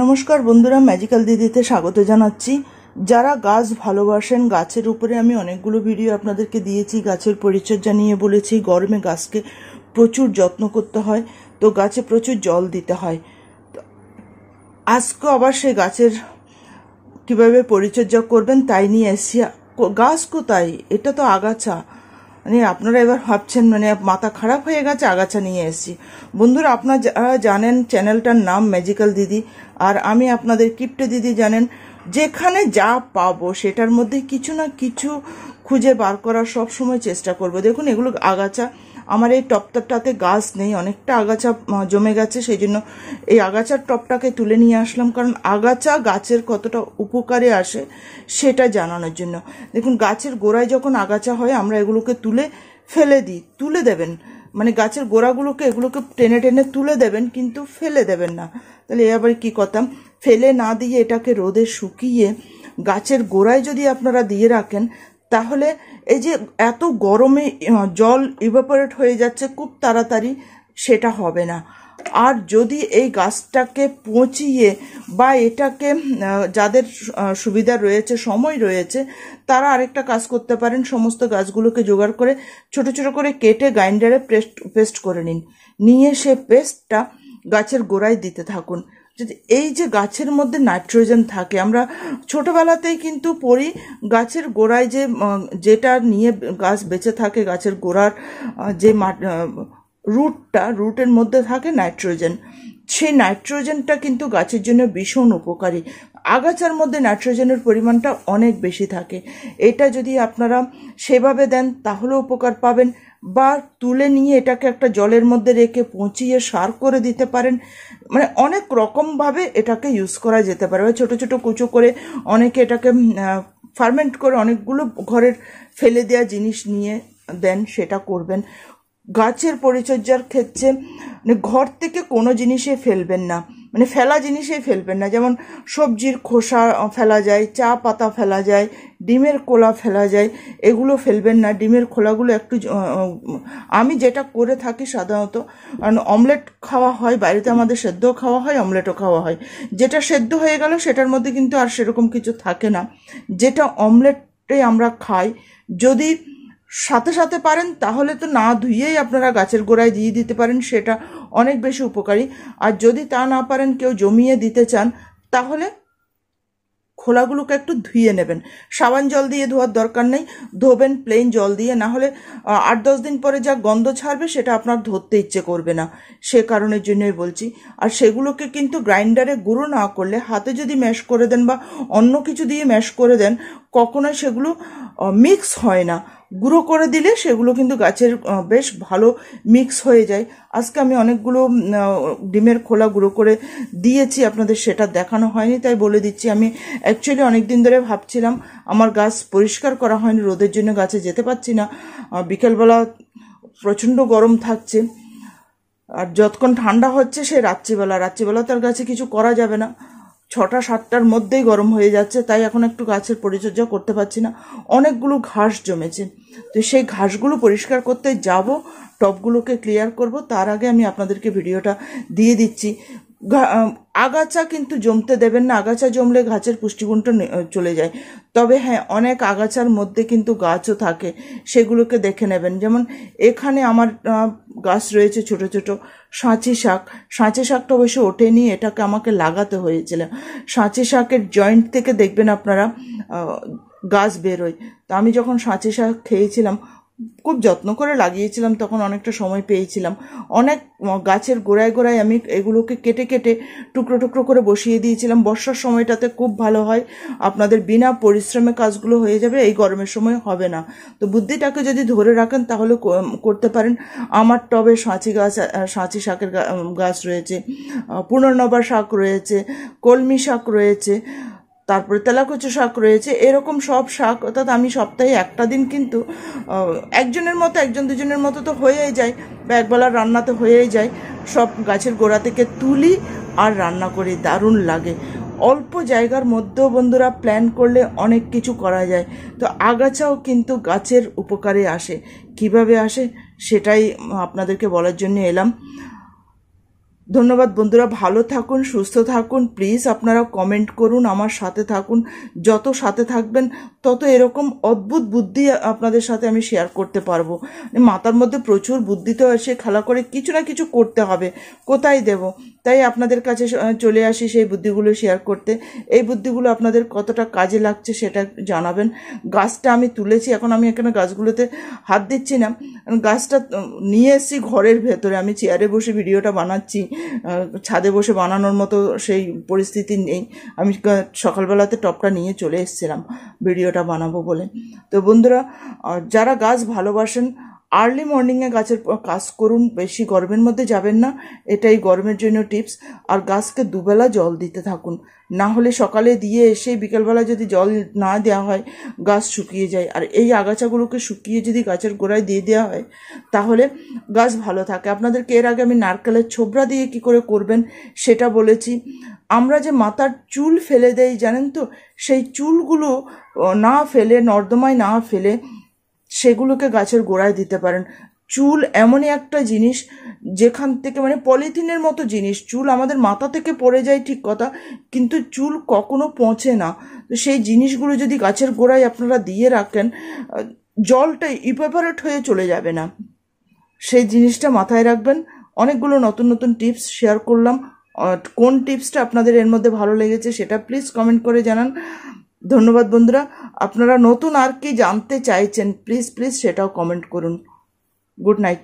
নমস্কার বন্ধুরা ম্যাজিক্যাল দিদিতে স্বাগত জানাচ্ছি যারা গাছ ভালোবাসেন গাছের উপরে আমি অনেকগুলো ভিডিও আপনাদেরকে দিয়েছি গাছের পরিচর্যা নিয়ে বলেছি গরমে গাছকে প্রচুর যত্ন করতে হয় তো গাছে প্রচুর জল দিতে হয় আজকে আবার সে গাছের কিভাবে পরিচর্যা করবেন তাই নিয়ে এসে গাছ কোথায় এটা তো আগাছা মানে আপনারা এবার ভাবছেন মানে মাথা খারাপ হয়ে গেছে আগাছা নিয়ে এসেছি বন্ধুরা আপনারা জানেন চ্যানেলটার নাম ম্যাজিক্যাল দিদি আর আমি আপনাদের কিপ্টে দিদি জানেন যেখানে যা পাবো সেটার মধ্যে কিছু না কিছু খুঁজে বার করার সবসময় চেষ্টা করব দেখুন এগুলো আগাছা আমার এই টপটাতে গাছ নেই অনেকটা আগাছা জমে গেছে সেই জন্য এই আগাছার টপটাকে তুলে নিয়ে আসলাম কারণ আগাছা গাছের কতটা উপকারে আসে সেটা জানানোর জন্য দেখুন গাছের গোড়ায় যখন আগাছা হয় আমরা এগুলোকে তুলে ফেলে দিই তুলে দেবেন মানে গাছের গোড়াগুলোকে এগুলোকে টেনে টেনে তুলে দেবেন কিন্তু ফেলে দেবেন না তাহলে এ আবার কী কথা ফেলে না দিয়ে এটাকে রোদে শুকিয়ে গাছের গোড়ায় যদি আপনারা দিয়ে রাখেন তাহলে এই যে এত গরমে জল ইভাপোরেট হয়ে যাচ্ছে খুব তাড়াতাড়ি সেটা হবে না আর যদি এই গাছটাকে পচিয়ে বা এটাকে যাদের সুবিধা রয়েছে সময় রয়েছে তারা আরেকটা কাজ করতে পারেন সমস্ত গাছগুলোকে জোগাড় করে ছোট ছোট করে কেটে গ্রাইন্ডারে পেস্ট পেস্ট করে নিন নিয়ে সে পেস্টটা গাছের গোড়ায় দিতে থাকুন যদি এই যে গাছের মধ্যে নাইট্রোজেন থাকে আমরা ছোটোবেলাতেই কিন্তু পড়ি গাছের গোড়ায় যে যেটা নিয়ে গাছ বেঁচে থাকে গাছের গোড়ার যে রুটটা রুটের মধ্যে থাকে নাইট্রোজেন সেই নাইট্রোজেনটা কিন্তু গাছের জন্য ভীষণ উপকারী আগাছার মধ্যে নাইট্রোজেনের পরিমাণটা অনেক বেশি থাকে এটা যদি আপনারা সেভাবে দেন তাহলে উপকার পাবেন বা তুলে নিয়ে এটাকে একটা জলের মধ্যে রেখে পচিয়ে সার করে দিতে পারেন মানে অনেক রকমভাবে এটাকে ইউজ করা যেতে পারে বা ছোটো ছোটো কুচো করে অনেকে এটাকে ফার্মেন্ট করে অনেকগুলো ঘরের ফেলে দেওয়া জিনিস নিয়ে দেন সেটা করবেন গাছের পরিচর্যার ক্ষেত্রে মানে ঘর থেকে কোনো জিনিসে ফেলবেন না মানে ফেলা জিনিসেই ফেলবেন না যেমন সবজির খোসা ফেলা যায় চা পাতা ফেলা যায় ডিমের কোলা ফেলা যায় এগুলো ফেলবেন না ডিমের খোলাগুলো একটু আমি যেটা করে থাকি সাধারণত কারণ অমলেট খাওয়া হয় বাড়িতে আমাদের সেদ্ধও খাওয়া হয় অমলেটও খাওয়া হয় যেটা সেদ্ধ হয়ে গেল সেটার মধ্যে কিন্তু আর সেরকম কিছু থাকে না যেটা অমলেটে আমরা খাই যদি সাথে সাথে পারেন তাহলে তো না ধুয়েই আপনারা গাছের গোড়ায় দিয়ে দিতে পারেন সেটা অনেক বেশি উপকারী আর যদি তা না পারেন কেউ জমিয়ে দিতে চান তাহলে খোলাগুলোকে একটু ধুয়ে নেবেন সাবান জল দিয়ে ধোয়ার দরকার নেই ধোবেন প্লেন জল দিয়ে না হলে আট দশ দিন পরে যা গন্ধ ছাড়বে সেটা আপনার ধরতে ইচ্ছে করবে না সে কারণের জন্যই বলছি আর সেগুলোকে কিন্তু গ্রাইন্ডারে গুঁড়ো না করলে হাতে যদি ম্যাশ করে দেন বা অন্য কিছু দিয়ে ম্যাশ করে দেন কখনোই সেগুলো মিক্স হয় না গুঁড়ো করে দিলে সেগুলো কিন্তু গাছের বেশ ভালো মিক্স হয়ে যায় আজকে আমি অনেকগুলো ডিমের খোলা গুঁড়ো করে দিয়েছি আপনাদের সেটা দেখানো হয়নি তাই বলে দিচ্ছি আমি অ্যাকচুয়ালি অনেক দিন ধরে ভাবছিলাম আমার গাছ পরিষ্কার করা হয়নি রোদের জন্য গাছে যেতে পারছি না বিকেলবেলা প্রচণ্ড গরম থাকছে আর যতক্ষণ ঠান্ডা হচ্ছে সে রাত্রিবেলা রাত্রিবেলা তার গাছে কিছু করা যাবে না ছটা সাতটার মধ্যেই গরম হয়ে যাচ্ছে তাই এখন একটু গাছের পরিচর্যা করতে পারছি না অনেকগুলো ঘাস জমেছে তো সেই ঘাসগুলো পরিষ্কার করতে যাব টপগুলোকে ক্লিয়ার করব তার আগে আমি আপনাদেরকে ভিডিওটা দিয়ে দিচ্ছি আগাছা কিন্তু জমতে দেবেন না আগাছা জমলে গাছের পুষ্টিগুণটা চলে যায় তবে হ্যাঁ অনেক আগাছার মধ্যে কিন্তু গাছও থাকে সেগুলোকে দেখে নেবেন যেমন এখানে আমার গাছ রয়েছে ছোট ছোটো সাঁচি শাক সাঁচি শাকটা ওঠে ওঠেনি এটাকে আমাকে লাগাতে হয়েছিল সাঁচি শাকের জয়েন্ট থেকে দেখবেন আপনারা গাছ বেরোয় তো আমি যখন সাঁচি শাক খেয়েছিলাম খুব যত্ন করে লাগিয়েছিলাম তখন অনেকটা সময় পেয়েছিলাম অনেক গাছের গোড়ায় গোড়ায় আমি এগুলোকে কেটে কেটে টুকরো টুকরো করে বসিয়ে দিয়েছিলাম বর্ষার সময়টাতে খুব ভালো হয় আপনাদের বিনা পরিশ্রমে কাজগুলো হয়ে যাবে এই গরমের সময় হবে না তো বুদ্ধিটাকে যদি ধরে রাখেন তাহলে করতে পারেন আমার টবে সাঁচি গাছ সাঁচি শাকের গাছ রয়েছে পুনর্নবা শাক রয়েছে কলমি শাক রয়েছে তারপরে তেলাকুচু শাক রয়েছে এরকম সব শাক অর্থাৎ আমি সপ্তাহে একটা দিন কিন্তু একজনের মতো একজন দুজনের মতো তো হয়েই যায় বা একবেলার রান্না তো হয়েই যায় সব গাছের গোড়া থেকে তুলি আর রান্না করি দারুণ লাগে অল্প জায়গার মধ্যেও বন্ধুরা প্ল্যান করলে অনেক কিছু করা যায় তো আগাছাও কিন্তু গাছের উপকারে আসে কিভাবে আসে সেটাই আপনাদেরকে বলার জন্য এলাম ধন্যবাদ বন্ধুরা ভালো থাকুন সুস্থ থাকুন প্লিজ আপনারা কমেন্ট করুন আমার সাথে থাকুন যত সাথে থাকবেন তত এরকম অদ্ভুত বুদ্ধি আপনাদের সাথে আমি শেয়ার করতে পারবো মাথার মধ্যে প্রচুর বুদ্ধি তো এসে খেলা করে কিছু না কিছু করতে হবে কোথায় দেব তাই আপনাদের কাছে চলে আসি সেই বুদ্ধিগুলো শেয়ার করতে এই বুদ্ধিগুলো আপনাদের কতটা কাজে লাগছে সেটা জানাবেন গাছটা আমি তুলেছি এখন আমি এখানে গাছগুলোতে হাত দিচ্ছি না গাছটা নিয়ে এসেছি ঘরের ভেতরে আমি চেয়ারে বসে ভিডিওটা বানাচ্ছি ছাদে বসে বানানোর মতো সেই পরিস্থিতি নেই আমি সকালবেলাতে টপটা নিয়ে চলে এসেছিলাম ভিডিওটা বানাবো বলে তো বন্ধুরা যারা গাছ ভালোবাসেন আর্লি মর্নিংয়ে গাছের কাজ করুন বেশি গরমের মধ্যে যাবেন না এটাই গরমের জন্য টিপস আর গাছকে দুবেলা জল দিতে থাকুন না হলে সকালে দিয়ে এসে বিকেলবেলা যদি জল না দেওয়া হয় গাছ শুকিয়ে যায় আর এই আগাছাগুলোকে শুকিয়ে যদি গাছের গোড়ায় দিয়ে দেওয়া হয় তাহলে গাছ ভালো থাকে আপনাদেরকে এর আগে আমি নারকেলের ছোবরা দিয়ে কি করে করবেন সেটা বলেছি আমরা যে মাথার চুল ফেলে দেই জানেন তো সেই চুলগুলো না ফেলে নর্দমায় না ফেলে সেগুলোকে গাছের গোড়ায় দিতে পারেন চুল এমনই একটা জিনিস যেখান থেকে মানে পলিথিনের মতো জিনিস চুল আমাদের মাথা থেকে পড়ে যায় ঠিক কথা কিন্তু চুল কখনো পচে না তো সেই জিনিসগুলো যদি গাছের গোড়ায় আপনারা দিয়ে রাখেন জলটা ইপেপারেট হয়ে চলে যাবে না সেই জিনিসটা মাথায় রাখবেন অনেকগুলো নতুন নতুন টিপস শেয়ার করলাম কোন টিপসটা আপনাদের এর মধ্যে ভালো লেগেছে সেটা প্লিজ কমেন্ট করে জানান ধন্যবাদ বন্ধুরা আপনারা নতুন আর কি জানতে চাইছেন প্লিজ প্লিজ সেটাও কমেন্ট করুন গুড নাইট